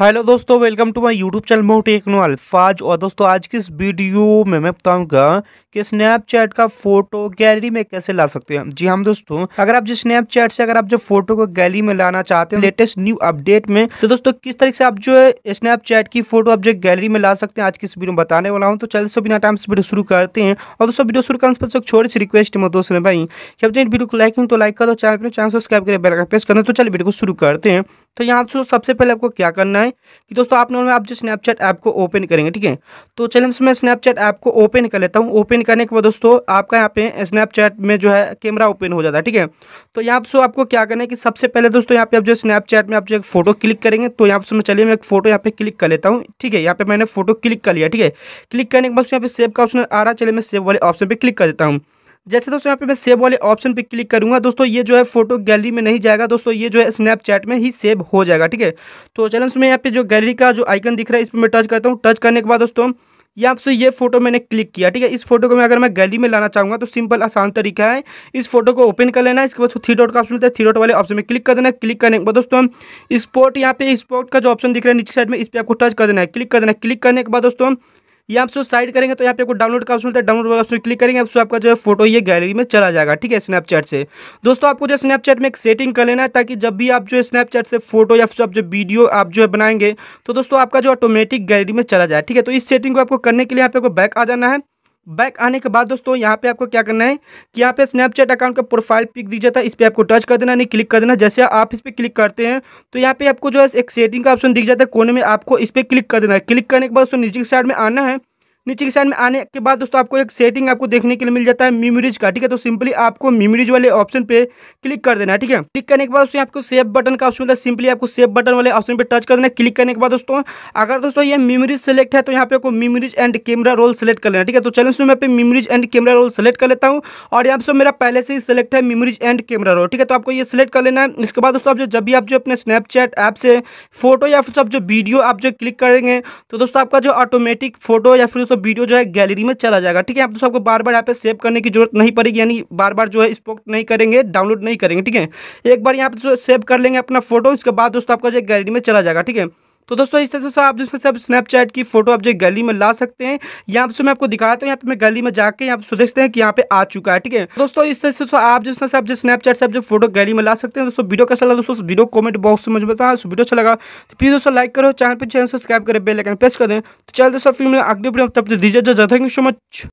hello दोस्तों welcome to my YouTube channel मोह अल्फाज और दोस्तों आज की इस वीडियो में मैं बताऊंगा कि स्नैपचैट का फोटो गैलरी में कैसे ला सकते हैं जी हम हाँ दोस्तों अगर आप जिस स्नैपचैट से अगर आप जो फोटो को गैलरी में लाना चाहते हैं लेटेस्ट न्यू अपडेट में तो दोस्तों किस तरीके से आप जो है स्नैपचैट की फोटो आप जो गैलरी में ला सकते हैं आज की इस वीडियो में बताने वाला हूँ तो चल सो बिना टाइम से वीडियो शुरू करते हैं और दोस्तों वीडियो शुरू करने से छोटी सी रिक्वेस्ट है दोस्तों भाई जब वीडियो को लाइक तो लाइक करो चैनल चैनल सब्सक्राइब करें बेलकन प्रेस करना तो चलिए वीडियो को शुरू करते हैं तो यहाँ सबसे पहले आपको क्या करना है है कि दोस्तों आप नॉर्मल आप जो स्नैपचैट ऐप को ओपन करेंगे ठीक है तो चलिए मैं स्नैपचैट ऐप को ओपन कर लेता हूँ ओपन करने के बाद दोस्तों आपका यहाँ पे स्नैपचैट में जो है कैमरा ओपन हो जाता है ठीक है तो यहाँ पर आपको क्या करना है कि सबसे पहले दोस्तों यहाँ पे आप जो स्नैपचैट में आप जो एक फोटो क्लिक करेंगे तो यहाँ पर चलिए मैं एक फोटो यहाँ पे क्लिक कर लेता हूँ ठीक है यहाँ पे मैंने फोटो क्लिक कर लिया ठीक है क्लिक करने के बाद यहाँ पे सेव का ऑप्शन आ रहा है चलिए मैं सेव वाले ऑप्शन पर क्लिक कर देता हूँ जैसे दोस्तों यहाँ पे मैं सेव वाले ऑप्शन पे क्लिक करूँगा दोस्तों ये जो है फोटो गैलरी में नहीं जाएगा दोस्तों ये जो है स्नैपचैट में ही सेव हो जाएगा ठीक है तो चलो मैं यहाँ पे जो गैलरी का जो आइकन दिख रहा है इस पर मैं टच करता हूँ टच करने के बाद दोस्तों यहाँ से ये फोटो मैंने क्लिक किया ठीक है इस फोटो को मैं अगर मैं गैली में लाना चाहूँगा तो सिंपल आसान तरीका है इस फोटो को ओपन कर लेना इसके बाद थ्री डॉट का ऑप्शन मिलता है थ्री डॉट वाले ऑप्शन में क्लिक कर देना क्लिक करने के बाद दोस्तों स्पॉट यहाँ पे स्पॉट का जो ऑप्शन दिख रहा है नीचे साइड में इस पर आपको टच कर देना है क्लिक कर देना क्लिक करने के बाद दोस्तों यहाँ आप साइड करेंगे तो यहाँ पे आपको डाउनलोड का ऑप्शन मिलता है डाउनलोड वाला ऑप्शन क्लिक करेंगे आपसे आपका जो है फोटो ये गैलरी में चला जाएगा ठीक है स्नैपचैट से दोस्तों आपको जो स्नैपचैट में एक सेटिंग कर लेना है ताकि जब भी आप जो है स्नैपचैट से फोटो या फिर आप जो वीडियो आप जो है बनाएंगे तो दोस्तों आपका जो ऑटोमेटिक गैलरी में चला जाए ठीक है तो इस सेटिंग को आपको करने के लिए यहाँ पे आपको बैक आ जाना है बैक आने के बाद दोस्तों यहाँ पे आपको क्या करना है कि यहाँ पे स्नैपचैट अकाउंट का प्रोफाइल पिक दी जाता है इस पर आपको टच कर देना नहीं क्लिक कर देना जैसे आप इस पर क्लिक करते हैं तो यहाँ पे आपको जो है एक सेटिंग का ऑप्शन दिख जाता है कोने में आपको इस पर क्लिक कर देना है क्लिक करने के बाद दोस्तों नीचे की साइड में आना है नीचे की साइड में आने के बाद दोस्तों आपको एक सेटिंग आपको देखने के लिए मिल जाता है मेमोरीज का ठीक है तो सिंपली आपको मेमोरीज वाले ऑप्शन पे क्लिक कर देना है ठीक है क्लिक करने के बाद दोस्तों आपको सेव बटन का ऑप्शन मिलता है सिंपली आपको सेव बटन वाले ऑप्शन पे टच कर देना क्लिक करने के बाद दोस्तों अगर दोस्तों ये मेमोरीज सेलेक्ट है तो यहाँ पे आपको memories and camera roll select कर लेना ठीक है तो चलो मैं पे memories and camera roll select कर लेता हूँ और यहाँ पे मेरा पहले से ही सिलेक्ट है मेमोरीज एंड कैमरा रोल ठीक है तो आपको ये सिलेक्ट कर लेना है इसके बाद दोस्तों आप जो जब भी आप जो अपने स्नैपचैट ऐप से फोटो या फिर आप जो वीडियो आप जो क्लिक करेंगे तो दोस्तों आपका जो ऑटोमेटिक फोटो या फिर दोस्तों वीडियो जो है गैलरी में चला जाएगा ठीक है आप दोस्तों आपको बार बार यहाँ पे सेव करने की जरूरत नहीं पड़ेगी यानी बार बार जो है स्पोक नहीं करेंगे डाउनलोड नहीं करेंगे ठीक है एक बार यहाँ पे सेव कर लेंगे अपना फोटो इसके बाद दोस्तों आपका जो गैलरी में चला जाएगा ठीक है तो दोस्तों इस तरह से आप जो सब स्नैपचैट की फोटो आप जो गली में ला सकते हैं यहाँ से मैं आपको दिखाता हूँ यहाँ पे मैं गली में जाके यहाँ पे देखते हैं कि यहाँ पे आ चुका है ठीक है दोस्तों इस तरह से आप जिस आप जो स्नैपचैट से आप जो फोटो गली में ला सकते हैं दोस्तों वीडियो कैसा लगा दोस्तों वीडियो कॉमेंट बॉक्स में बताया वीडियो अच्छा लगा तो प्लीज दोस्तों लाइक करो चैनल पर चैनल सब्सक्राइब करें बेलाइकन प्रेस दें तो चल दोस्तों फिर अगले वीडियो तब दीजिए जो थैंक यू सो मच